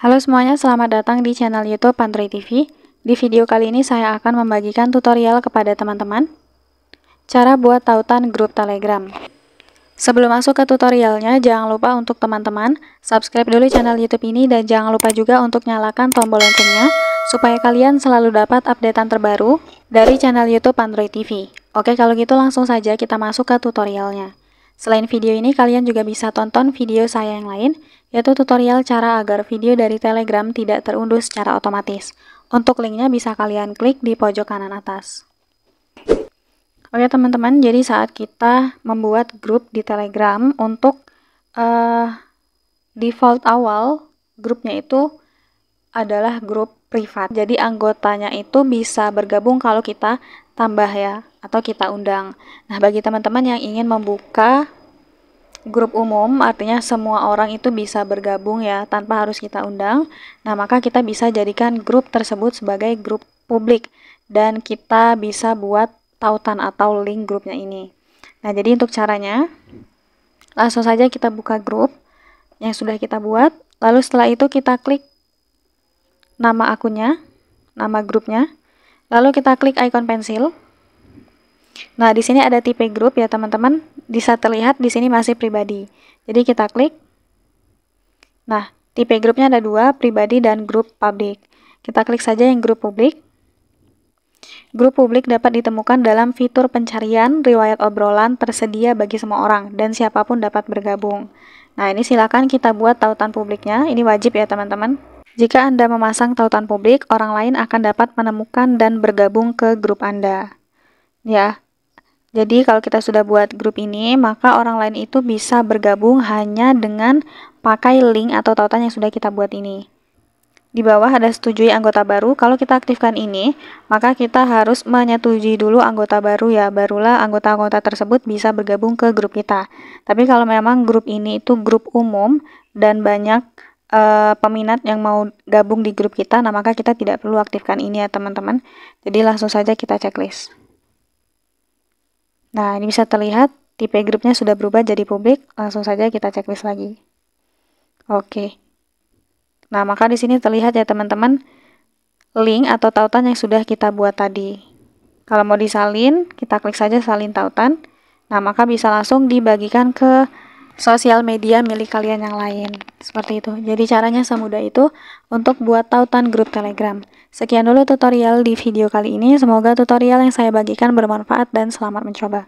Halo semuanya, selamat datang di channel YouTube Android TV. Di video kali ini saya akan membagikan tutorial kepada teman-teman cara buat tautan grup Telegram. Sebelum masuk ke tutorialnya, jangan lupa untuk teman-teman subscribe dulu channel YouTube ini dan jangan lupa juga untuk nyalakan tombol loncengnya supaya kalian selalu dapat updatean terbaru dari channel YouTube Android TV. Oke, kalau gitu langsung saja kita masuk ke tutorialnya. Selain video ini, kalian juga bisa tonton video saya yang lain yaitu tutorial cara agar video dari Telegram tidak terunduh secara otomatis. Untuk linknya bisa kalian klik di pojok kanan atas. Oke teman-teman, jadi saat kita membuat grup di Telegram untuk uh, default awal grupnya itu adalah grup privat. Jadi anggotanya itu bisa bergabung kalau kita tambah ya atau kita undang. Nah, bagi teman-teman yang ingin membuka grup umum artinya semua orang itu bisa bergabung ya tanpa harus kita undang. Nah, maka kita bisa jadikan grup tersebut sebagai grup publik dan kita bisa buat tautan atau link grupnya ini. Nah, jadi untuk caranya langsung saja kita buka grup yang sudah kita buat. Lalu setelah itu kita klik nama akunnya, nama grupnya. Lalu kita klik icon pensil. Nah, di sini ada tipe grup ya, teman-teman. Bisa terlihat di sini masih pribadi. Jadi kita klik. Nah, tipe grupnya ada dua, pribadi dan grup publik. Kita klik saja yang grup publik. Grup publik dapat ditemukan dalam fitur pencarian riwayat obrolan tersedia bagi semua orang dan siapapun dapat bergabung. Nah, ini silakan kita buat tautan publiknya. Ini wajib ya, teman-teman. Jika Anda memasang tautan publik, orang lain akan dapat menemukan dan bergabung ke grup Anda. Ya, jadi kalau kita sudah buat grup ini, maka orang lain itu bisa bergabung hanya dengan pakai link atau tautan yang sudah kita buat ini. Di bawah ada setujui anggota baru. Kalau kita aktifkan ini, maka kita harus menyetujui dulu anggota baru ya. Barulah anggota-anggota tersebut bisa bergabung ke grup kita. Tapi kalau memang grup ini itu grup umum dan banyak uh, peminat yang mau gabung di grup kita, nah maka kita tidak perlu aktifkan ini ya teman-teman. Jadi langsung saja kita checklist. Nah, ini bisa terlihat tipe grupnya sudah berubah jadi publik. Langsung saja kita checklist lagi. Oke. Nah, maka di sini terlihat ya teman-teman link atau tautan yang sudah kita buat tadi. Kalau mau disalin, kita klik saja salin tautan. Nah, maka bisa langsung dibagikan ke sosial media milik kalian yang lain. Seperti itu. Jadi caranya semudah itu untuk buat tautan grup Telegram. Sekian dulu tutorial di video kali ini. Semoga tutorial yang saya bagikan bermanfaat dan selamat mencoba.